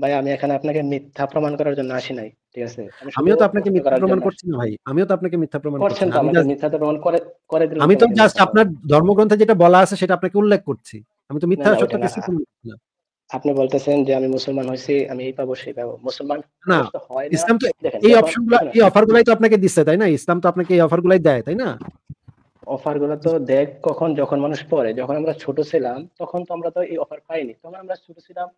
ভাই আমি এখানে আপনাকে মিথ্যা প্রমাণ করার জন্য আসি নাই ঠিক আছে আমিও তো আপনাকে মিথ্যা প্রমাণ করছি না ভাই আমিও তো আপনাকে মিথ্যা প্রমাণ করছি না আমি মিথ্যা প্রমাণ করে করে দিলাম আমি তো জাস্ট আপনার ধর্মগ্রন্থে যেটা বলা আছে সেটা আপনাকে উল্লেখ করছি আমি তো মিথ্যা সত্য কিছু না আপনি বলতেছেন যে আমি মুসলমান হইছি আমি এই পাবো সেই পাবো মুসলমান না ইসলাম তো এই অপশনগুলো এই অফারগুলাই তো আপনাকে দিচ্ছে তাই না ইসলাম তো আপনাকে এই অফারগুলাই দেয় তাই না অফার গুলো তো দেখ কখন যখন মানুষ পড়ে যখন আমরা ছোট ছিলাম তখন তো আমরা তো এই অফার পাইনি তখন আমরা ছোট ছিলাম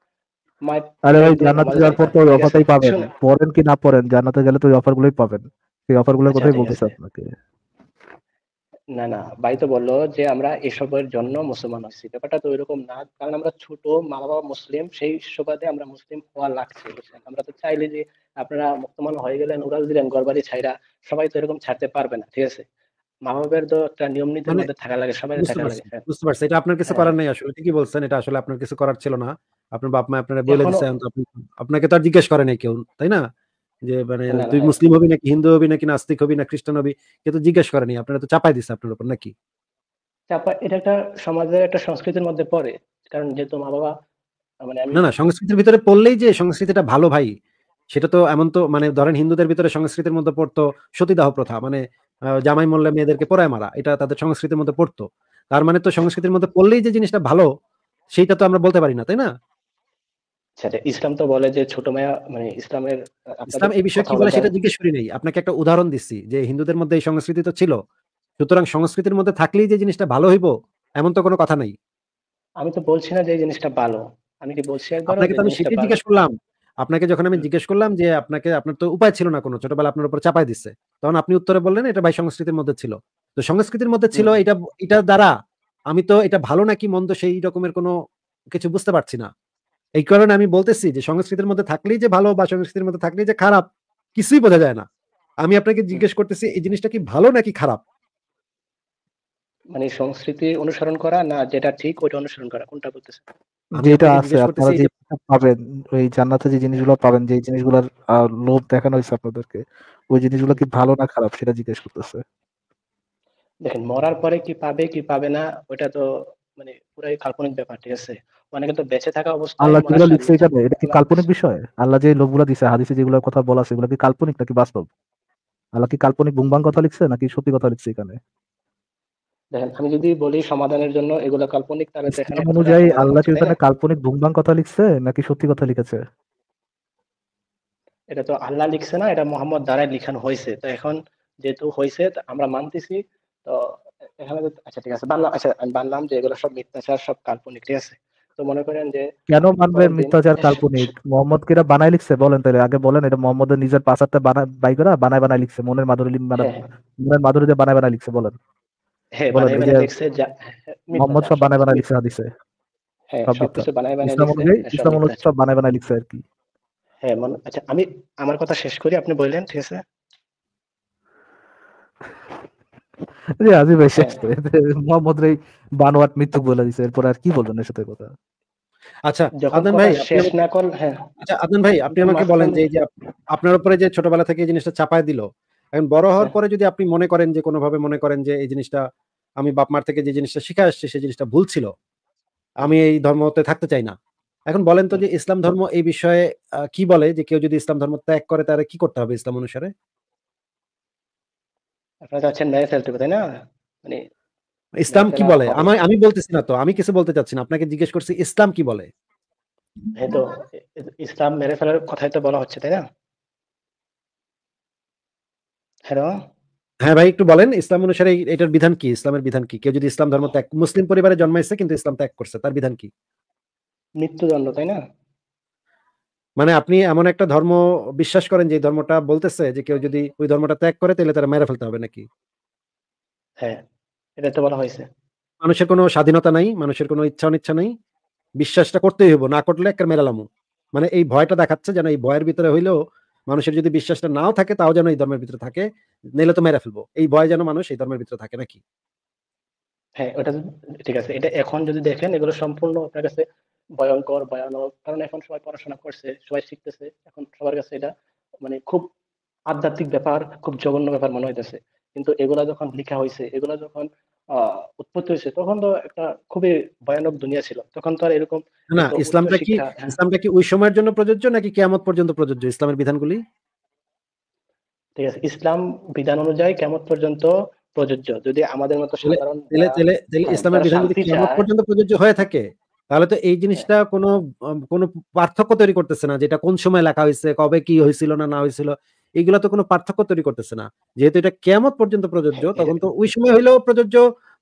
আরে ভাই জান্নাতে যাওয়ার পর তো ওই অফারটাই পাবেন পড়েন কি না পড়েন জান্নাতে গেলে তো ওই অফারগুলোই পাবেন সেই অফারগুলোর আচ্ছা, কথাই বলতেছি আপনাকে না না ভাই তো বললো যে আমরা এসবের জন্য মুসলমান আছি ব্যাপারটা তো ওইরকম না কারণ আমরা ছোট মা বাবা মুসলিম সেই সুবাদে আমরা মুসলিম হওয়া লাগছে বুঝছেন আমরা তো চাইলে যে আপনারা মুসলমান হয়ে গেলেন উড়াল দিলেন ঘরবাড়ি ছাইরা সবাই তো এরকম ছাড়তে পারবে না ঠিক আছে তো একটা নিয়ম নীতির মানে মধ্যে থাকা লাগে সবাই থাকা লাগে হ্যাঁ। বুঝতে পারছি এটা আপনার কিছু হ্যাঁ। করার নাই আসলে ঠিকই বলছেন এটা আসলে আপনার কিছু করার ছিল না আপনার বাপ মা আপনারা বলে দিয়েছেন আপনাকে তো আর জিজ্ঞেস করে নাই কেউ তাই না যে মানে তুই মুসলিম হবি নাকি হিন্দু হবি নাকি নাস্তিক হবি না খ্রিস্টান হবি তো জিজ্ঞেস আপনারা তো চাপাই দিছে আপনার উপর নাকি চাপা এটা একটা সমাজের একটা সংস্কৃতির মধ্যে পড়ে কারণ যেহেতু মা বাবা মানে না না সংস্কৃতির ভিতরে পড়লেই যে সংস্কৃতিটা ভালো ভাই সেটা তো এমন তো মানে ধরেন হিন্দুদের ভিতরে সংস্কৃতির মধ্যে পড়তো সতীদাহ প্রথা মানে জামাই মোল্লা মেয়েদেরকে পড়ায় মারা এটা তাদের সংস্কৃতির মধ্যে পড়তো তার মানে তো সংস্কৃতির মধ্যে পড়লেই যে জিনিসটা ভালো সেইটা তো আমরা বলতে পারি না তাই না আচ্ছা, ইসলাম তো বলে যে ছোট মায়া মানে ইসলামের ইসলাম এই বিষয়ে কি বলে সেটা জিজ্ঞেস করি নাই আপনাকে একটা উদাহরণ দিচ্ছি যে হিন্দুদের মধ্যে এই সংস্কৃতি তো ছিল সুতরাং সংস্কৃতির মধ্যে থাকলেই যে জিনিসটা ভালো হইব এমন তো কোনো কথা নাই আমি তো বলছি না যে জিনিসটা ভালো আমি কি বলছি একবার আপনাকে তো আমি সেটাই জিজ্ঞেস করলাম আপনাকে যখন আমি জিজ্ঞেস করলাম যে আপনাকে আপনার তো উপায় ছিল না কোনো ছোটবেলা আপনার উপর চাপাই দিচ্ছে তখন আপনি উত্তরে বললেন এটা ভাই সংস্কৃতির মধ্যে ছিল তো সংস্কৃতির মধ্যে ছিল এটা এটা দ্বারা আমি তো এটা ভালো নাকি মন্দ সেই রকমের কোনো কিছু বুঝতে পারছি না এই কারণে আমি বলতেছি যে সংস্কৃতির মধ্যে থাকলেই যে ভালো বা সংস্কৃতির মধ্যে থাকলেই যে খারাপ কিছুই বোঝা যায় না আমি আপনাকে জিজ্ঞেস করতেছি এই জিনিসটা কি ভালো নাকি খারাপ মানে সংস্কৃতি অনুসরণ করা না যেটা ঠিক ওইটা অনুসরণ করা কোনটা বলতেছেন যেটা আছে আপনারা যে পাবেন ওই জান্নাতে যে জিনিসগুলো পাবেন যে জিনিসগুলোর লোভ দেখানো হয়েছে আপনাদেরকে ওই জিনিসগুলো কি ভালো না খারাপ সেটা জিজ্ঞেস করতেছে দেখেন মরার পরে কি পাবে কি পাবে না ওটা তো মানে পুরাই কাল্পনিক ব্যাপার ঠিক আছে অনেকে তো বেঁচে থাকা অবস্থা আল্লাহ যেগুলো লিখছে এখানে এটা কি কাল্পনিক বিষয় আল্লাহ যে লোকগুলো দিছে হাদিসে যেগুলো কথা বলা আছে এগুলো কি কাল্পনিক নাকি বাস্তব আল্লাহ কি কাল্পনিক বুমবাং কথা লিখছে নাকি সত্যি কথা লিখছে এখানে দেখেন আমি যদি বলি সমাধানের জন্য এগুলো কাল্পনিক তাহলে অনুযায়ী আল্লাহ কাল্পনিক কথা লিখছে নাকি সত্যি কথা লিখেছে এটা তো আল্লাহ লিখছে না এটা মোহাম্মদ দ্বারাই লিখানো হয়েছে তো এখন যেহেতু হয়েছে আমরা মানতেছি তো এখানে আচ্ছা ঠিক আছে বানলাম আচ্ছা আমি বানলাম যে এগুলো সব মিথ্যাচার সব কাল্পনিক ঠিক আছে তো মনে করেন যে কেন মানবে মিথ্যাচার কাল্পনিক মোহাম্মদ কিরা বানাই লিখছে বলেন তাহলে আগে বলেন এটা মোহাম্মদের নিজের পাঁচাতে বানায় বাইকরা বানাই বানায় লিখছে মনের মাধুরী হ্যাঁ। মনের মাধুরী দিয়ে বানায় বানায় লিখছে বলেন আচ্ছা, হ্যাঁ, আচ্ছা ভাই শেষ হ্যাঁ। বানোয়াট মৃত্যু বলে এরপর আর কি বলবেন এর সাথে কথা আচ্ছা, না হ্যাঁ। আচ্ছা, ভাই আপনি আমাকে বলেন যে আপনার উপরে যে ছোটবেলা থেকে এই জিনিসটা চাপায় দিল এখন বড় হওয়ার পরে যদি আপনি মনে করেন যে কোনোভাবে মনে করেন যে এই জিনিসটা আমি বাপ মার থেকে যে জিনিসটা শিখে আসছি সেই জিনিসটা ভুল ছিল আমি এই ধর্মতে থাকতে চাই না এখন বলেন তো যে ইসলাম ধর্ম এই বিষয়ে কি বলে যে কেউ যদি ইসলাম ধর্ম ত্যাগ করে তাহলে কি করতে হবে ইসলাম অনুসারে তাই না মানে ইসলাম কি বলে আমি আমি বলতেছি না তো আমি কিছু বলতে চাচ্ছি না আপনাকে জিজ্ঞেস করছি ইসলাম কি বলে হ্যাঁ ইসলাম মেরে ফেলার কথাই তো বলা হচ্ছে তাই না হ্যালো হ্যাঁ ভাই একটু বলেন ইসলাম অনুসারে এটার বিধান কি ইসলামের বিধান কি কেউ যদি ইসলাম ধর্ম ত্যাগ মুসলিম পরিবারে জন্মাইছে কিন্তু ইসলাম ত্যাগ করছে তার বিধান কি মৃত্যুদণ্ড তাই না মানে আপনি এমন একটা ধর্ম বিশ্বাস করেন যে ধর্মটা বলতেছে যে কেউ যদি ওই ধর্মটা ত্যাগ করে তাহলে তারা মেরে ফেলতে হবে নাকি হ্যাঁ এটা তো বলা হয়েছে মানুষের কোনো স্বাধীনতা নাই মানুষের কোনো ইচ্ছা অনিচ্ছা নাই বিশ্বাসটা করতেই হইব না করলে একটা মেরালামো মানে এই ভয়টা দেখাচ্ছে যেন এই ভয়ের ভিতরে হইলেও মানুষের যদি বিশ্বাসটা নাও থাকে তাও যেন এই ধর্মের ভিতরে থাকে নেলে তো মেরে ফেলবো এই ভয় যেন মানুষ এই ধর্মের ভিতরে থাকে নাকি হ্যাঁ ওটা ঠিক আছে এটা এখন যদি দেখেন এগুলো সম্পূর্ণ আপনার কাছে ভয়ঙ্কর ভয়ানক কারণ এখন সবাই পড়াশোনা করছে সবাই শিখতেছে এখন সবার কাছে এটা মানে খুব আধ্যাত্মিক ব্যাপার খুব জঘন্য ব্যাপার মনে হইতেছে কিন্তু এগুলা যখন লিখা হয়েছে এগুলা যখন উৎপত্তি হয়েছে তখন তো একটা খুবই ভয়ানক দুনিয়া ছিল তখন তো আর এরকম না ইসলামটা কি হ্যাঁ। ইসলামটা কি ওই সময়ের জন্য প্রযোজ্য নাকি পর্যন্ত প্রযোজ্য ইসলামের বিধানগুলি ঠিক আছে ইসলাম বিধান অনুযায়ী পর্যন্ত প্রযোজ্য যদি আমাদের মতো সাধারণ হ্যাঁ, ইসলামের বিধান যদি পর্যন্ত প্রযোজ্য হয়ে থাকে তাহলে তো এই হ্যাঁ। জিনিসটা কোনো কোনো পার্থক্য তৈরি করতেছে না যেটা কোন সময় লেখা হয়েছে কবে কি হয়েছিল না না হয়েছিল এগুলা তো কোনো পার্থক্য তৈরি করতেছে না যেহেতু এটা কেমত পর্যন্ত প্রযোজ্য হ্যাঁ, তখন তো ওই সময় হইলেও প্রযোজ্য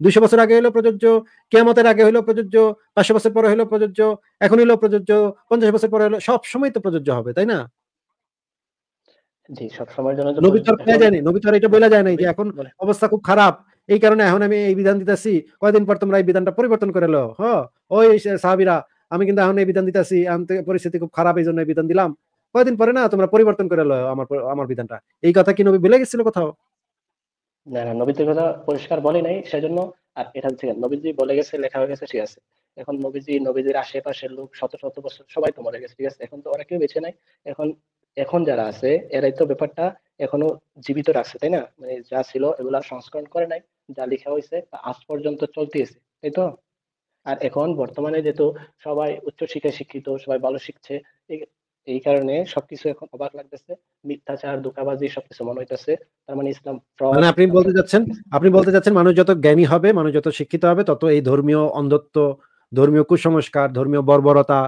দুইশো বছর আগে হইলেও প্রযোজ্য কেমতের আগে হইলেও প্রযোজ্য পাঁচশো বছর পরে হইলেও প্রযোজ্য এখন হইলেও প্রযোজ্য পঞ্চাশ বছর পরে হইলো সব সময় তো প্রযোজ্য হবে তাই না জি খুব খারাপ এই কারণে এই পরিস্থিতি খুব খারাপ এই জন্য বিধান দিলাম কয়েকদিন পরে না তোমরা পরিবর্তন করে লো আমার আমার বিধানটা এই কথা কি নবী বলে গেছিল কোথাও না না নবীজির কথা পরিষ্কার বলে নাই সেজন্য আর এটা হচ্ছে নবীজি বলে গেছে লেখা হয়ে গেছে ঠিক আছে এখন নবীজি নবীজির আশেপাশের লোক শত শত বছর সবাই তো মরে গেছে ঠিক আছে এখন তো ওরা কেউ বেছে নাই এখন এখন যারা আছে এরাই তো ব্যাপারটা এখনো জীবিত রাখছে তাই না মানে যা ছিল এগুলা সংস্করণ করে নাই যা লিখা হয়েছে আজ পর্যন্ত চলতেছে তাই তো আর এখন বর্তমানে যেহেতু সবাই উচ্চ শিক্ষায় শিক্ষিত সবাই ভালো শিখছে এই কারণে সবকিছু এখন অবাক লাগতেছে মিথ্যাচার দোকাবাজি সবকিছু মনে হইতেছে তার মানে ইসলাম মানে আপনি বলতে যাচ্ছেন আপনি বলতে যাচ্ছেন মানুষ যত জ্ঞানী হবে মানুষ যত শিক্ষিত হবে তত এই ধর্মীয় অন্ধত্ব ধর্মীয় কুসংস্কার ধর্মীয় বর্বরতা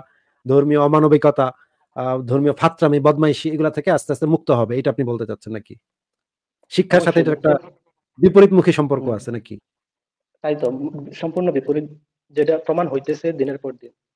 ধর্মীয় অমানবিকতা ধর্মীয় ফাত্রামি বদমাইশি এগুলা থেকে আস্তে আস্তে মুক্ত হবে এটা আপনি বলতে চাচ্ছেন নাকি শিক্ষার সাথে এটা একটা বিপরীতমুখী সম্পর্ক আছে নাকি তাই তো সম্পূর্ণ বিপরীত যেটা প্রমাণ হইতেছে দিনের পর দিন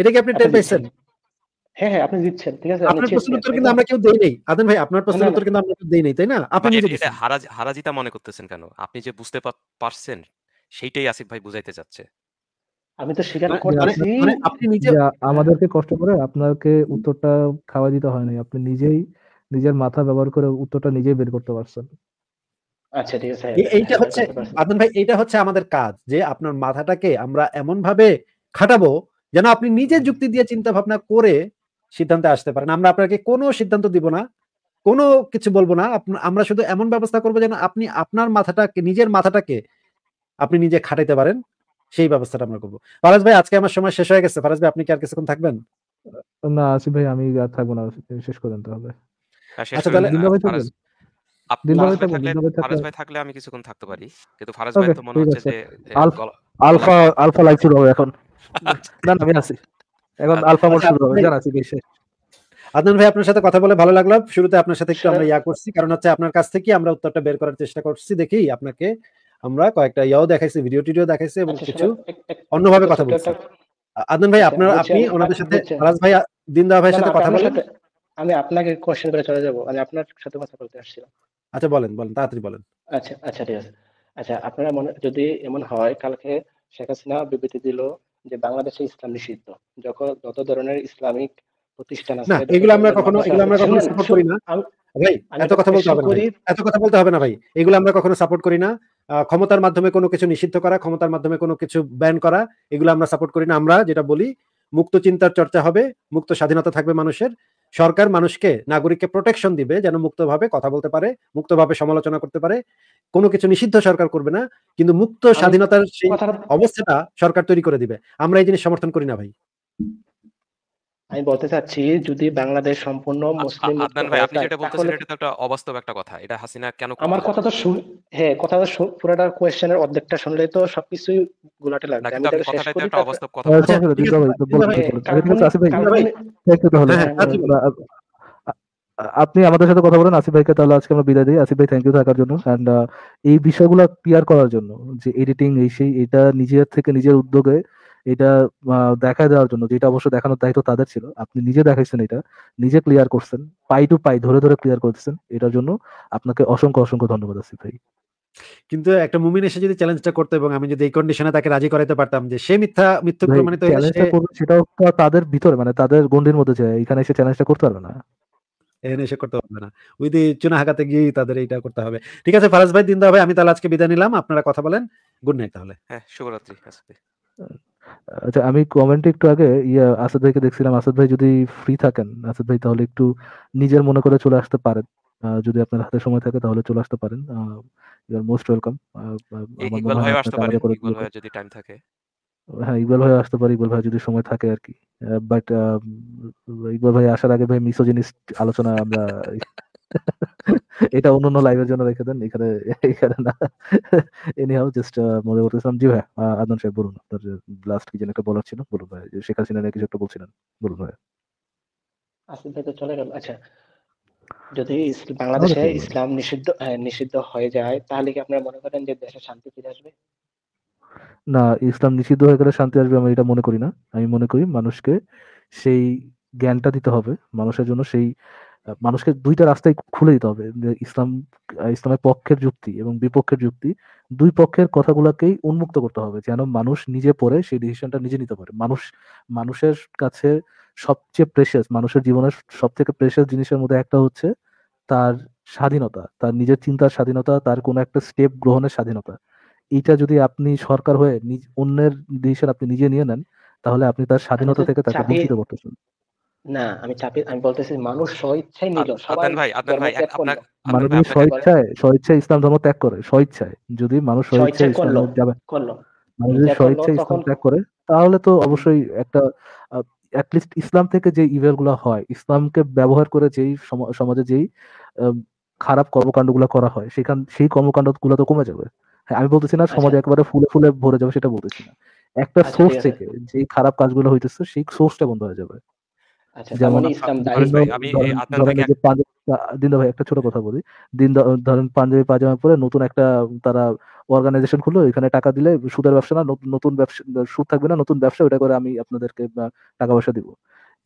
এটা কি আপনি টের আচ্ছা, পাইছেন হ্যাঁ হ্যাঁ আপনি দিচ্ছেন ঠিক আছে আপনার উত্তর কিন্তু আমরা কেউ দেই নাই ভাই আপনার উত্তর মানে কিন্তু আমরা কেউ দেই নাই তাই না আপনি মানে হারাজিতা মনে করতেছেন কেন আপনি যে বুঝতে পারছেন সেইটাই আসিফ ভাই বুঝাইতে যাচ্ছে আমি তো স্বীকার মানে, আপনি নিজে আমাদেরকে কষ্ট করে আপনাকে উত্তরটা খাওয়া দিতে হয় নাই আপনি নিজেই নিজের মাথা ব্যবহার করে উত্তরটা নিজেই বের করতে পারছেন আচ্ছা ঠিক আছে এইটা হ্যাঁ, হচ্ছে আদম ভাই এটা হচ্ছে আমাদের কাজ যে আপনার মাথাটাকে আমরা এমন ভাবে খাটাবো যেন আপনি নিজে যুক্তি দিয়ে চিন্তা ভাবনা করে সিদ্ধান্তে আসতে পারেন আমরা আপনাকে কোনো সিদ্ধান্ত দিব না কোনো কিছু বলবো না আমরা শুধু এমন ব্যবস্থা করবো যেন আপনি আপনার মাথাটাকে নিজের মাথাটাকে আপনি নিজে খাটাইতে পারেন সেই ব্যবস্থাটা আমরা করবো ফারাজ ভাই আজকে আমার সময় শেষ হয়ে গেছে ফারাজ ভাই আপনি কি আর কিছুক্ষণ থাকবেন না আসিফ ভাই আমি আর থাকবো না শেষ করে দিতে হবে হ্যাঁ, আচ্ছা তাহলে ফারাজ ভাই থাকলে আমি কিছুক্ষণ থাকতে পারি কিন্তু ফারাজ ভাই তো মনে হচ্ছে যে আলফা আলফা লাগছিল এখন না না আমি আছি এখন আচ্ছা, আলফা মোড আচ্ছা, শুরু হবে বেশি আদনান ভাই আপনার সাথে কথা বলে ভালো লাগলো শুরুতে আপনার সাথে একটু আমরা ইয়া করছি কারণ হচ্ছে আপনার কাছ থেকে আমরা উত্তরটা বের করার চেষ্টা করছি দেখি আপনাকে আমরা কয়েকটা ইয়াও দেখাইছি ভিডিও টিডিও দেখাইছি এবং আচ্ছা, কিছু অন্যভাবে কথা বলছি আদনান ভাই আপনার আপনি ওনাদের সাথে ভাই দিনদা ভাইয়ের সাথে কথা আমি আপনাকে কোশ্চেন করে চলে যাব আমি আপনার সাথে কথা বলতে আসছিলাম আচ্ছা বলেন বলেন তাড়াতাড়ি বলেন আচ্ছা আচ্ছা ঠিক আছে আচ্ছা আপনারা মনে যদি এমন হয় কালকে শেখ হাসিনা বিবৃতি দিল যে বাংলাদেশে ইসলাম নিষিদ্ধ যখন যত ধরনের ইসলামিক প্রতিষ্ঠান আছে এগুলো আমরা কখনো এগুলো আমরা কখনো সাপোর্ট করি না ভাই এত কথা বলতে হবে না এত কথা বলতে হবে না ভাই এগুলো আমরা কখনো সাপোর্ট করি না ক্ষমতার মাধ্যমে কোনো কিছু নিষিদ্ধ করা ক্ষমতার মাধ্যমে কোনো কিছু ব্যান করা এগুলো আমরা সাপোর্ট করি না আমরা যেটা বলি মুক্ত চিন্তার চর্চা হবে মুক্ত স্বাধীনতা থাকবে মানুষের সরকার মানুষকে নাগরিককে প্রোটেকশন দিবে যেন মুক্তভাবে কথা বলতে পারে মুক্তভাবে সমালোচনা করতে পারে কোনো কিছু নিষিদ্ধ সরকার করবে না কিন্তু মুক্ত স্বাধীনতার সেই অবস্থাটা সরকার তৈরি করে দিবে আমরা এই জিনিস সমর্থন করি না ভাই আমি বলতে চাচ্ছি যদি বাংলাদেশ সম্পূর্ণ আচ্ছা, মুসলিম আদনান ভাই আপনি যেটা বলতেছেন এটা তো একটা অবাস্তব একটা কথা এটা হাসিনা কেন আমার কথা তো শুন হ্যাঁ কথা তো পুরোটা কোশ্চেনের অর্ধেকটা শুনলে তো সবকিছুই গোলাটে লাগবে আমি তাকে শেষ করি একটা অবাস্তব কথা আচ্ছা, ঠিক আছে ভাই তো তো আমি একটু আপনি আমাদের সাথে কথা বলেন আসিফ ভাইকে তাহলে আজকে আমরা বিদায় দিই আসিফ ভাই থ্যাংক ইউ থাকার জন্য এই বিষয়গুলো ক্লিয়ার করার জন্য যে এডিটিং এই সেই এটা নিজের থেকে নিজের উদ্যোগে এটা দেখা দেওয়ার জন্য যেটা অবশ্য দেখানোর দায়িত্ব তাদের ছিল আপনি নিজে দেখাইছেন এটা নিজে ক্লিয়ার করছেন পাই টু পাই ধরে ধরে ক্লিয়ার করতেছেন এটার জন্য আপনাকে অসংখ্য অসংখ্য ধন্যবাদ আসিফ ভাই কিন্তু একটা মুমিন এসে যদি চ্যালেঞ্জটা করতে এবং আমি যদি এই কন্ডিশনে তাকে রাজি করাইতে পারতাম যে সে মিথ্যা মিথ্যা প্রমাণিত চ্যালেঞ্জটা করবে সেটাও তাদের ভিতরে মানে তাদের গন্ডির মধ্যে যায় এখানে এসে চ্যালেঞ্জটা করতে পারবে না এখানে এসে করতে পারবে না উইথ চুনা হাকাতে গিয়ে তাদের এটা করতে হবে ঠিক আছে ফারাজ ভাই দিন দা ভাই আমি তাহলে আজকে বিদায় নিলাম আপনারা কথা বলেন গুড নাইট তাহলে হ্যাঁ শুভরাত্রি আচ্ছা আমি কমেন্টে একটু আগে ইয়া আসাদ ভাইকে দেখছিলাম আসাদ ভাই যদি ফ্রি থাকেন আসাদ ভাই তাহলে একটু নিজের মনে করে চলে আসতে পারেন যদি আপনার হাতে সময় থাকে তাহলে চলে আসতে পারেন you are most welcome Iqbal ভাই হ্যাঁ, আসতে পারে ইকবাল ভাই যদি টাইম থাকে হ্যাঁ ইকবাল ভাই আসতে পারে ইকবাল ভাই যদি সময় থাকে আর কি বাট ইকবাল ভাই আসার আগে ভাই মিসোজিনিস্ট আলোচনা আমরা এটা অন্য অন্য লাইভের জন্য রেখে দেন এখানে এখানে না এনি হাউ জাস্ট মনে করতেছিলাম জি ভাই আদন সাহেব বলুন আপনার লাস্ট কি যেন একটা বলার ছিল বলুন ভাই শেখ হাসিনা নিয়ে কিছু একটা বলছিলেন বলুন ভাই আসিফ ভাই তো চলে গেল আচ্ছা যদি বাংলাদেশে ইসলাম নিষিদ্ধ হ্যাঁ, নিষিদ্ধ হয়ে যায় তাহলে কি আপনারা মনে করেন যে দেশে শান্তি ফিরে আসবে না ইসলাম নিষিদ্ধ হয়ে গেলে শান্তি আসবে আমি এটা মনে করি না আমি মনে করি মানুষকে সেই জ্ঞানটা দিতে হবে মানুষের জন্য সেই মানুষকে দুইটা রাস্তায় খুলে দিতে হবে ইসলাম ইসলামের পক্ষের যুক্তি এবং বিপক্ষের যুক্তি দুই পক্ষের কথাগুলোকেই উন্মুক্ত করতে হবে যেন মানুষ নিজে পড়ে সেই ডিসিশনটা নিজে নিতে পারে মানুষ মানুষের কাছে সবচেয়ে প্রেশাস মানুষের জীবনের সব থেকে প্রেশাস জিনিসের মধ্যে একটা হচ্ছে তার স্বাধীনতা তার নিজের চিন্তার স্বাধীনতা তার কোনো একটা স্টেপ গ্রহণের স্বাধীনতা এটা যদি আপনি সরকার হয়ে অন্যের ডিসিশন আপনি নিজে নিয়ে নেন তাহলে আপনি তার স্বাধীনতা আচ্ছা, থেকে তাকে বঞ্চিত করতেছেন না আমি আমি বলতেছি মানুষ স্বইচ্ছায় নিল ভাই ভাই মানুষ স্বইচ্ছায় স্বইচ্ছায় ইসলাম ধর্ম ত্যাগ করে স্বইচ্ছায় যদি মানুষ স্বইচ্ছায় ইসলাম ধর্ম যাবে করলো মানুষ যদি স্বইচ্ছায় ইসলাম ত্যাগ করে তাহলে তো অবশ্যই একটা অ্যাটলিস্ট ইসলাম থেকে যে ইভেল গুলো হয় ইসলামকে ব্যবহার করে যেই সমাজে যেই খারাপ গুলো করা হয় সেখান সেই কর্মকাণ্ড গুলো তো কমে যাবে হ্যাঁ, আমি বলতেছি না সমাজে আচ্ছা। একবারে ফুলে ফুলে ভরে যাবে সেটা বলতেছি না একটা সোর্স আচ্ছা, থেকে যে খারাপ কাজগুলো হইতেছে সেই সোর্সটা বন্ধ হয়ে যাবে আচ্ছা, যেমন মানে পাঞ্জাবি পরে নতুন একটা তারা অর্গানাইজেশন খুললো এখানে টাকা দিলে সুদের ব্যবসা না নতুন ব্যবসা সুদ থাকবে না নতুন ব্যবসা করে আমি আপনাদেরকে টাকা পয়সা দিব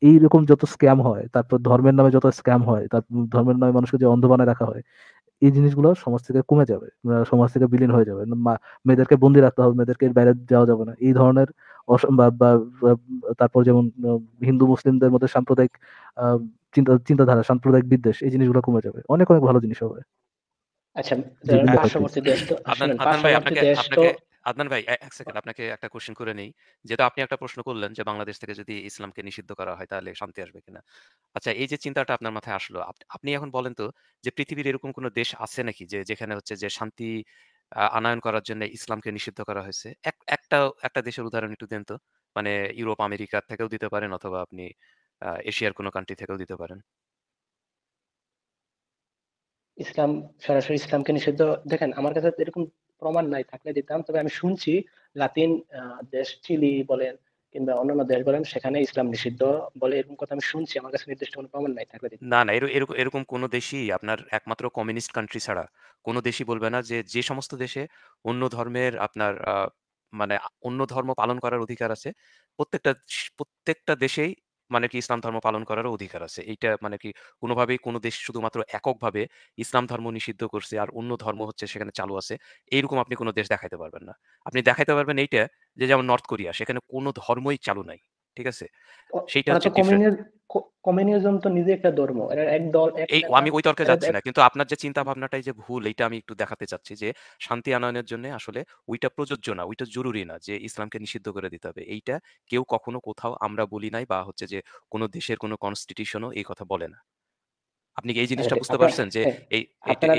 এইরকম যত স্ক্যাম হয় তারপর ধর্মের নামে যত স্ক্যাম হয় তার ধর্মের নামে মানুষকে যে অন্ধ বানায় রাখা হয় এই জিনিসগুলো সমাজ থেকে কমে যাবে মানে সমাজ থেকে বিলীন হয়ে যাবে মেয়েদেরকে বন্দি রাখতে হবে মেয়েদেরকে বাইরে যাওয়া যাবে না এই ধরনের তারপর যেমন হিন্দু মুসলিমদের মধ্যে সাম্প্রদায়িক চিন্তা চিন্তাধারা সাম্প্রদায়িক বিদ্বেষ এই জিনিসগুলো কমে যাবে অনেক অনেক ভালো জিনিস হবে আচ্ছা আদনান ভাই এক সেকেন্ড আপনাকে একটা কোশ্চেন করে নেই যেহেতু আপনি একটা প্রশ্ন করলেন যে বাংলাদেশ থেকে যদি ইসলামকে নিষিদ্ধ করা হয় তাহলে শান্তি আসবে কিনা আচ্ছা এই যে চিন্তাটা আপনার মাথায় আসলো আপনি এখন বলেন তো যে পৃথিবীর এরকম কোনো দেশ আছে নাকি যে যেখানে হচ্ছে যে শান্তি আনায়ন করার জন্য ইসলামকে নিষিদ্ধ করা হয়েছে এক- একটা একটা দেশের উদাহরণ একটু দেন তো মানে ইউরোপ আমেরিকা থেকেও দিতে পারেন অথবা আপনি এশিয়ার কোনো কান্ট্রি থেকেও দিতে পারেন ইসলাম সরাসরি ইসলামকে নিষিদ্ধ দেখেন আমার কাছে এরকম প্রমাণ নাই থাকলে দিতাম তবে আমি শুনছি লাতিন দেশ চিলি বলেন কিংবা অন্যান্য দেশ বলেন সেখানে ইসলাম নিষিদ্ধ বলে এরকম কথা আমি শুনছি আমার কাছে নির্দিষ্ট কোনো প্রমাণ নাই থাকলে না না এরকম এরকম কোনো দেশই আপনার একমাত্র কমিউনিস্ট কান্ট্রি ছাড়া কোনো দেশই বলবে না যে যে সমস্ত দেশে অন্য ধর্মের আপনার মানে অন্য ধর্ম পালন করার অধিকার আছে প্রত্যেকটা প্রত্যেকটা দেশেই মানে কি ইসলাম ধর্ম পালন করারও অধিকার আছে এইটা মানে কি কোনোভাবেই কোনো দেশ শুধুমাত্র এককভাবে ইসলাম ধর্ম নিষিদ্ধ করছে আর অন্য ধর্ম হচ্ছে সেখানে চালু আছে এইরকম আপনি কোনো দেশ দেখাইতে পারবেন না আপনি দেখাইতে পারবেন এইটা যে যেমন নর্থ কোরিয়া সেখানে কোনো ধর্মই চালু নাই ঠিক আছে সেইটা হচ্ছে কমিউনিজম তো নিজে একটা ধর্ম এক দল এই আমি ওই তর্কে যাচ্ছি না কিন্তু আপনার যে চিন্তা ভাবনাটাই যে ভুল এটা আমি একটু দেখাতে চাচ্ছি যে শান্তি আনয়নের জন্য আসলে ওইটা প্রযোজ্য না ওইটা জরুরি না যে ইসলামকে নিষিদ্ধ করে দিতে হবে এইটা কেউ কখনো কোথাও আমরা বলি নাই বা হচ্ছে যে কোন দেশের কোনো কনস্টিটিউশনও এই কথা বলে না আপনি কি এই হ্যাঁ, জিনিসটা হ্যাঁ, বুঝতে পারছেন যে হ্যাঁ, এই আপনার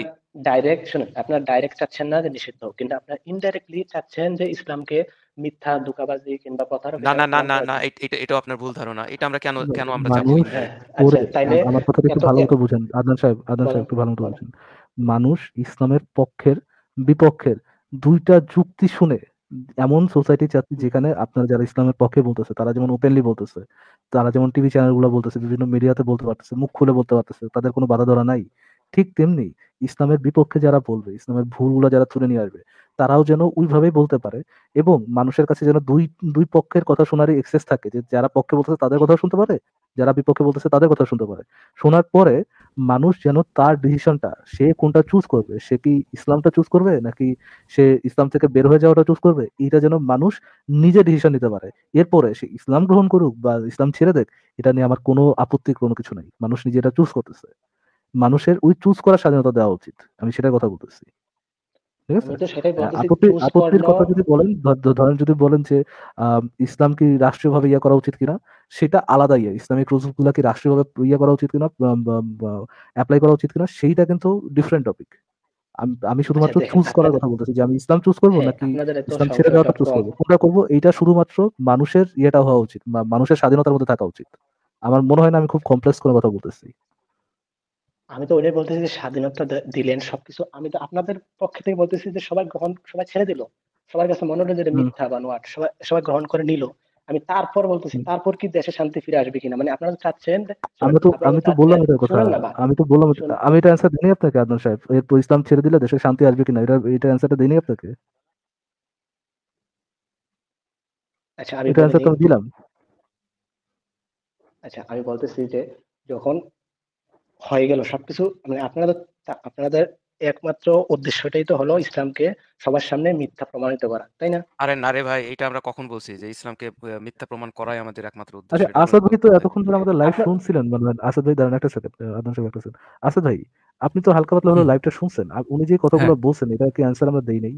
ডাইরেক্ট শুনুন আপনার ডাইরেক্ট চাচ্ছেন না যে নিষিদ্ধ কিন্তু আপনার ইনডাইরেক্টলি চাচ্ছেন যে ইসলামকে মিথ্যা ধোকাবাজি কিংবা প্রতারণা না না না না না এটা এটা আপনার ভুল ধারণা এটা আমরা কেন কেন আমরা জানি মানে হ্যাঁ, আচ্ছা, তাইলে আমার কথা একটু ভালো করে বুঝেন আদনান সাহেব আদনান সাহেব একটু ভালো করে বুঝেন মানুষ ইসলামের পক্ষের বিপক্ষের দুইটা যুক্তি শুনে এমন সোসাইটি চাচ্ছি যেখানে আপনারা যারা ইসলামের পক্ষে বলতেছে তারা যেমন ওপেনলি বলতেছে তারা যেমন টিভি চ্যানেলগুলো বলতেছে বিভিন্ন মিডিয়াতে বলতে পারতেছে মুখ খুলে বলতে পারতেছে তাদের কোনো বাধা ধরা নাই ঠিক তেমনি ইসলামের বিপক্ষে যারা বলবে ইসলামের ভুলগুলো যারা তুলে নিয়ে আসবে তারাও যেন ওইভাবেই বলতে পারে এবং মানুষের কাছে যেন দুই দুই পক্ষের কথা শোনার এক্সেস থাকে যে যারা পক্ষে বলতেছে তাদের কথা শুনতে পারে যারা বিপক্ষে বলতেছে তাদের কথা শুনতে পারে শোনার পরে মানুষ যেন তার ডিসিশনটা সে কোনটা চুজ করবে সে কি ইসলামটা চুজ করবে নাকি সে ইসলাম থেকে বের হয়ে যাওয়াটা চুজ করবে এটা যেন মানুষ নিজে ডিসিশন নিতে পারে এরপরে সে ইসলাম গ্রহণ করুক বা ইসলাম ছেড়ে দেখ এটা নিয়ে আমার কোনো আপত্তি কোনো কিছু নেই মানুষ নিজে এটা চুজ করতেছে মানুষের ওই চুজ করার স্বাধীনতা দেওয়া উচিত আমি সেটার কথা বলতেছি হ্যাঁ, আপত্তির কথা যদি বলেন ধরেন যদি বলেন যে ইসলাম কি রাষ্ট্রীয়ভাবে ইয়া করা উচিত কিনা সেটা আলাদা ইয়ে ইসলামিক রুলস গুলা কি রাষ্ট্রীয়ভাবে ইয়া করা উচিত কিনা অ্যাপ্লাই করা উচিত কিনা সেইটা কিন্তু ডিফারেন্ট টপিক আমি আচ্ছা, শুধুমাত্র চুজ করার কথা বলতেছি যে আমি ইসলাম চুজ করবো হ্যাঁ, নাকি ইসলাম ছেড়ে দেওয়াটা চুজ করবো কোনটা করবো এইটা শুধুমাত্র মানুষের ইয়েটা হওয়া উচিত মানুষের স্বাধীনতার মধ্যে থাকা উচিত আমার মনে হয় না আমি খুব কমপ্লেক্স কোনো কথা বলতেছি আমি তো ওইটাই বলতেছি যে স্বাধীনতা দিলেন সবকিছু আমি তো আপনাদের পক্ষ থেকে বলতেছি যে সবাই গ্রহণ সবাই ছেড়ে দিল সবার কাছে মনে মিথ্যা বানোয়াট সবাই সবাই গ্রহণ করে নিল আমি তারপর বলতেছি তারপর কি দেশে শান্তি ফিরে আসবে কিনা মানে আপনারা চাচ্ছেন আমি তো আমি তো বললাম এটা কথা আমি তো বললাম আমি এটা आंसर দিইনি আপনাকে আদন সাহেব তো ইসলাম ছেড়ে দিলে দেশে শান্তি আসবে কিনা এটা এটা आंसरটা দিইনি আপনাকে আচ্ছা আমি এটা आंसर তো দিলাম আচ্ছা আমি বলতেছি যে যখন হয়ে গেল সবকিছু মানে আপনারা আপনাদের একমাত্র উদ্দেশ্যটাই তো হলো ইসলামকে সবার সামনে মিথ্যা প্রমাণিত করা তাই না আরে না রে ভাই এটা আমরা কখন বলছি যে ইসলামকে মিথ্যা প্রমাণ করাই আমাদের একমাত্র উদ্দেশ্য আরে আচ্ছা, আসাদ ভাই তো এতক্ষণ ধরে আমাদের লাইভ আচ্ছা। শুনছিলেন মানে আসাদ ভাই দাঁড়ান একটা সাথে আদম সাহেব একটা সাথে আসাদ ভাই আপনি তো হালকা পাতলা হলো লাইভটা শুনছেন উনি যে কথাগুলো হ্যাঁ। বলছেন এটা কি অ্যানসার আমরা দেই নাই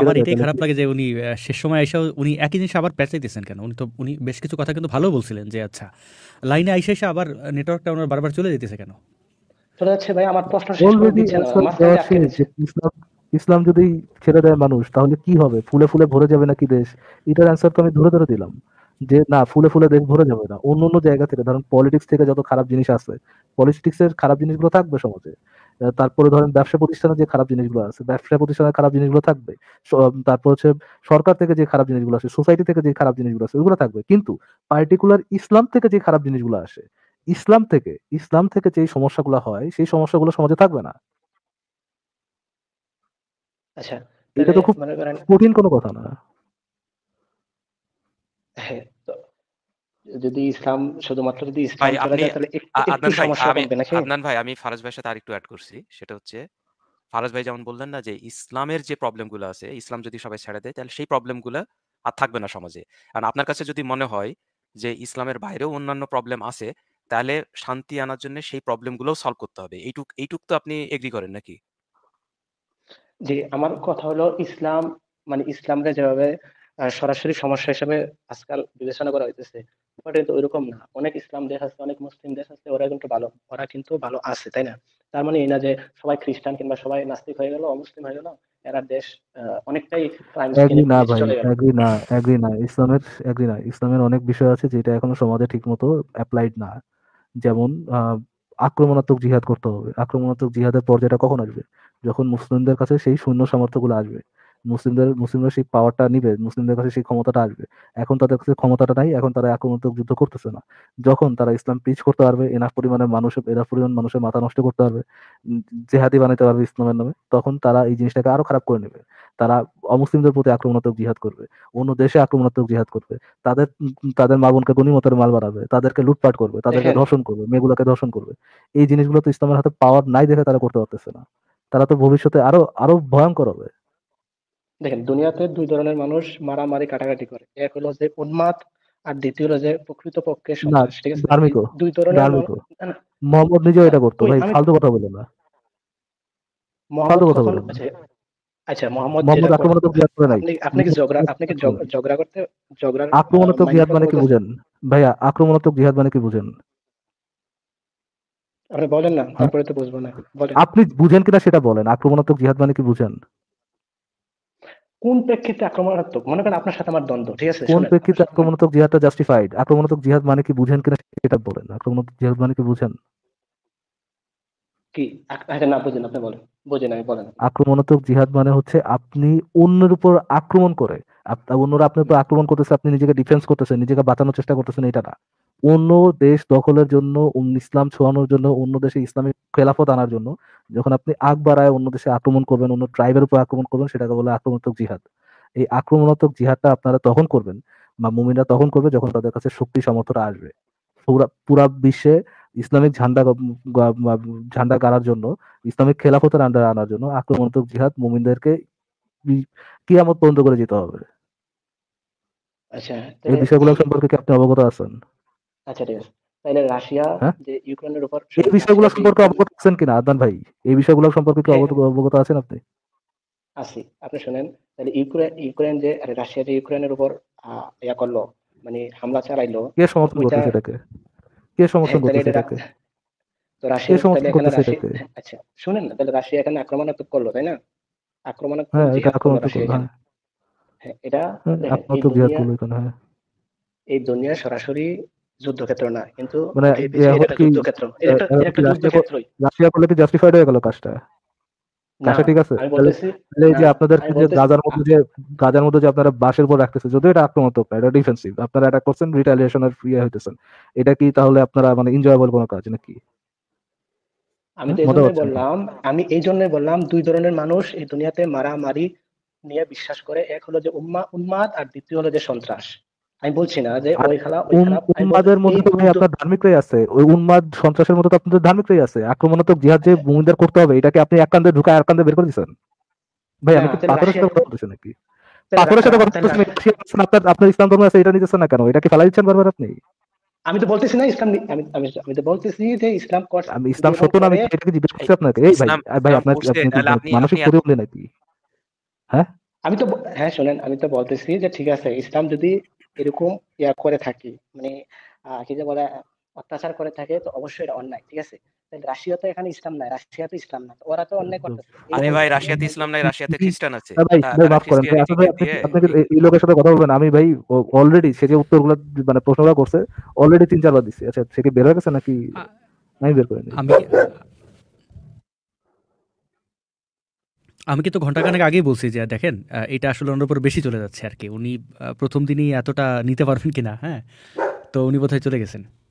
আমার এটাই খারাপ লাগে যে উনি শেষ সময় এসেও উনি একই জিনিস আবার কেন উনি তো উনি বেশ কিছু কথা কিন্তু ভালো বলছিলেন যে আচ্ছা লাইনে আইসে এসে আবার নেটওয়ার্কটা ওনার বারবার চলে যেতেছে কেন ইসলাম ইসলাম যদি ছেড়ে দেয় মানুষ তাহলে কি হবে ফুলে ফুলে ভরে যাবে নাকি দেশ এটার অ্যান্সার তো আমি ধরে ধরে দিলাম যে না ফুলে ফুলে দেশ ভরে যাবে না অন্য অন্য জায়গা থেকে ধরুন পলিটিক্স থেকে যত খারাপ জিনিস আছে পলিটিক্স এর খারাপ জিনিসগুলো থাকবে সমাজে তারপরে ধরেন ব্যবসা প্রতিষ্ঠানে যে খারাপ জিনিসগুলো আছে ব্যবসা প্রতিষ্ঠানের খারাপ জিনিসগুলো থাকবে তারপর হচ্ছে সরকার থেকে যে খারাপ জিনিসগুলো আসে সোসাইটি থেকে যে খারাপ জিনিসগুলো আছে ওইগুলো থাকবে কিন্তু পার্টিকুলার ইসলাম থেকে যে খারাপ জিনিসগুলো আসে ইসলাম থেকে ইসলাম থেকে যে সমস্যাগুলো হয় সেই সমস্যাগুলো সমাজে থাকবে না আচ্ছা এটা তো খুব কঠিন কোনো কথা না হ্যাঁ তো যদি ইসলাম শুধুমাত্র যদি তাহলে ভাই আমি ফারাজ ভাইয়ের সাথে আরেকটু অ্যাড করছি সেটা হচ্ছে ফারাজ ভাই যেমন বললেন না যে ইসলামের যে প্রবলেমগুলো আছে ইসলাম যদি সবাই ছেড়ে দেয় তাহলে সেই প্রবলেমগুলো আর থাকবে না সমাজে আপনার কাছে যদি মনে হয় যে ইসলামের বাইরেও অন্যান্য প্রবলেম আছে তাহলে শান্তি আনার জন্য সেই প্রবলেমগুলোও সলভ করতে হবে এইটুক এইটুক তো আপনি এগ্রি করেন নাকি জি আমার কথা হলো ইসলাম মানে ইসলামকে যেভাবে সরাসরি সমস্যা হিসেবে আজকাল বিবেচনা করা হইতেছে ওটা কিন্তু ওইরকম না অনেক ইসলাম দেশ আছে অনেক মুসলিম দেশ আছে ওরা কিন্তু ভালো ওরা কিন্তু ভালো আছে তাই না তার মানে এই না যে সবাই খ্রিস্টান কিংবা সবাই নাস্তিক হয়ে গেল অমুসলিম হয়ে গেল এরা দেশ অনেকটাই না ভাই এগ্রি না এগ্রি না ইসলামের এগ্রি না ইসলামের অনেক বিষয় আছে যেটা এখনো সমাজে ঠিকমতো অ্যাপ্লাইড না যেমন আক্রমণাত্মক জিহাদ করতে হবে আক্রমণাত্মক জিহাদের পর্যায়টা কখন আসবে যখন মুসলিমদের কাছে সেই শূন্য সামর্থ্য গুলো আসবে মুসলিমদের মুসলিমরা সেই পাওয়ারটা নিবে মুসলিমদের কাছে সেই ক্ষমতাটা আসবে এখন তাদের কাছে ক্ষমতাটা নাই এখন তারা আক্রমণাত্মক যুদ্ধ করতেছে না যখন তারা ইসলাম পিচ করতে পারবে এনার পরিমাণে মানুষ এনার পরিমাণ মানুষের মাথা নষ্ট করতে পারবে জেহাদি বানাতে পারবে ইসলামের নামে তখন তারা এই জিনিসটাকে আরো খারাপ করে নেবে তারা অমুসলিমদের প্রতি আক্রমণাত্মক জিহাদ করবে অন্য দেশে আক্রমণাত্মক জিহাদ করবে তাদের তাদের মা বোনকে গণিমতের মাল বাড়াবে তাদেরকে লুটপাট করবে তাদেরকে ধর্ষণ করবে মেয়েগুলোকে ধর্ষণ করবে এই জিনিসগুলো তো ইসলামের হাতে পাওয়ার নাই দেখে তারা করতে পারতেছে না তারা তো ভবিষ্যতে আরো আরো ভয়ঙ্কর হবে দেখেন দুনিয়াতে দুই ধরনের মানুষ মারামারি কাটাকাটি করে এক হলো যে উন্মাদ আর দ্বিতীয় হলো যে প্রকৃত পক্ষে ঠিক আছে দুই ধরনের মোহাম্মদ নিজেও এটা করতো ভাই ফালতু কথা বলে না ফালতু কথা বলে আচ্ছা, আচ্ছা, আপনি মানে বুঝেন ভাইয়া মানে বুঝেন আপনি বলেন না হ্যাঁ? তারপরে তো আপনি বুঝেন কিনা সেটা বলেন আক্রমণাত্মক জিহাদ মানে কি বুঝেন কোন প্রেক্ষিতে আক্রমণাত্মক মনে করেন আপনার সাথে আমার দ্বন্দ্ব ঠিক আছে কোন প্রেক্ষিতে আক্রমণাত্মক জিহাদটা জাস্টিফাইড আক্রমণাত্মক জিহাদ মানে কি বুঝেন কিনা সেটা বলেন আক্রমণাত্মক জিহাদ মানে কি বুঝেন কি আচ্ছা না বুঝেন আপনি বলেন বুঝেন আমি বলেন আক্রমণাত্মক জিহাদ মানে হচ্ছে আপনি অন্যের উপর আক্রমণ করে অন্যরা আপনার উপর আক্রমণ করতেছে আপনি নিজেকে ডিফেন্স করতেছেন নিজেকে বাঁচানোর চেষ্টা করতেছেন এটা না অন্য দেশ দখলের জন্য ইসলাম ছোয়ানোর জন্য অন্য দেশে ইসলামিক খেলাফত আনার জন্য যখন আপনি আগ বাড়ায় অন্য দেশে আক্রমণ করবেন অন্য ট্রাইবের উপর আক্রমণ করবেন সেটাকে বলে আক্রমণাত্মক জিহাদ এই আক্রমণাত্মক জিহাদটা আপনারা তখন করবেন বা মুমিনরা তখন করবে যখন তাদের কাছে শক্তি সমর্থটা আসবে পুরা বিশ্বে ইসলামিক ঝান্ডা ঝান্ডা গাড়ার জন্য ইসলামিক খেলাফতের আন্ডারে আনার জন্য আক্রমণাত্মক জিহাদ মুমিনদেরকে কিয়ামত পর্যন্ত করে যেতে হবে আচ্ছা, এই বিষয়গুলো সম্পর্কে কি আপনি অবগত আছেন আচ্ছা ঠিক আছে তাহলে রাশিয়া হ্যাঁ? যে ইউক্রেনের উপর এই বিষয়গুলো সম্পর্কে অবগত আছেন কিনা আদনান ভাই এই বিষয়গুলো সম্পর্কে কি হ্যাঁ। অবগত অবগত আছেন আপনি আছি আপনি শুনেন তাহলে ইউক্রেন ইউক্রেন যে রাশিয়া যে ইউক্রেনের উপর ইয়া করলো মানে হামলা চালাইলো কে সমর্থন করছে সেটাকে কে সমর্থন হ্যাঁ, করছে সেটাকে তো রাশিয়া তাহলে এখানে রাশিয়া আচ্ছা শুনেন না তাহলে রাশিয়া এখানে আক্রমণাত্মক করলো তাই না আক্রমণাত্মক এটা এই দুনিয়া সরাসরি যুদ্ধক্ষেত্র না কিন্তু মানে যুদ্ধক্ষেত্র রাশিয়া করলে কি জাস্টিফাইড হয়ে গেল কাজটা আপনারা ইয়ে এটা কি তাহলে আপনারা মানে কাজ নাকি আমি হ্যাঁ, এই জন্য বললাম আমি এই জন্য বললাম দুই ধরনের মানুষ এই দুনিয়াতে মারামারি নিয়ে বিশ্বাস করে এক হলো যে উন্মাদ আর দ্বিতীয় হলো যে সন্ত্রাস আমি বলছি না যে ওই খেলা উন্মাদের মধ্যে তো ভাই আপনার ধার্মিকরাই আছে ওই উন্মাদ সন্ত্রাসের মতো তো আপনাদের ধার্মিকরাই আছে আক্রমণাত্মক জিহাদ যে মুমিনদের করতে হবে এটাকে আপনি এক কান্দে ঢুকায় আর কান্দে বের করে ভাই আমি পাথরের সাথে কথা বলছি নাকি পাথরের সাথে কথা আপনার আপনার ইসলাম ধর্ম আছে এটা নিতেছেন না কেন এটা কি ফেলাই দিচ্ছেন বারবার আপনি আমি তো বলতেছি না ইসলাম আমি আমি তো বলতেছি যে ইসলাম আমি ইসলাম সত্য না আমি এটাকে জিজ্ঞেস করছি আপনাকে এই ভাই ভাই আপনার মানসিক নাকি হ্যাঁ আমি তো হ্যাঁ শুনেন আমি তো বলতেছি যে ঠিক আছে ইসলাম যদি এরকম ইয়া করে থাকি মানে কি যে বলে অত্যাচার করে থাকে তো অবশ্যই এটা অন্যায় ঠিক আছে রাশিয়া তো এখানে ইসলাম নাই রাশিয়া তো ইসলাম না ওরা তো অন্যায় করতেছে আরে ভাই রাশিয়াতে ইসলাম নাই রাশিয়াতে খ্রিস্টান আছে হ্যাঁ ভাই মাফ করেন আচ্ছা আপনাকে এই লোকের সাথে কথা বলবেন আমি ভাই অলরেডি সে যে উত্তরগুলো মানে প্রশ্নগুলো করছে অলরেডি তিন চারবার দিছি আচ্ছা সে কি বের হয়ে গেছে নাকি আমি বের করিনি আমি আমাকে তো খানেক আগেই বলছি যে দেখেন এটা আসলে ওনার উপর বেশি চলে যাচ্ছে আর কি উনি প্রথম দিনই এতটা নিতে পারবেন কিনা হ্যাঁ তো উনি বোধহয় চলে গেছেন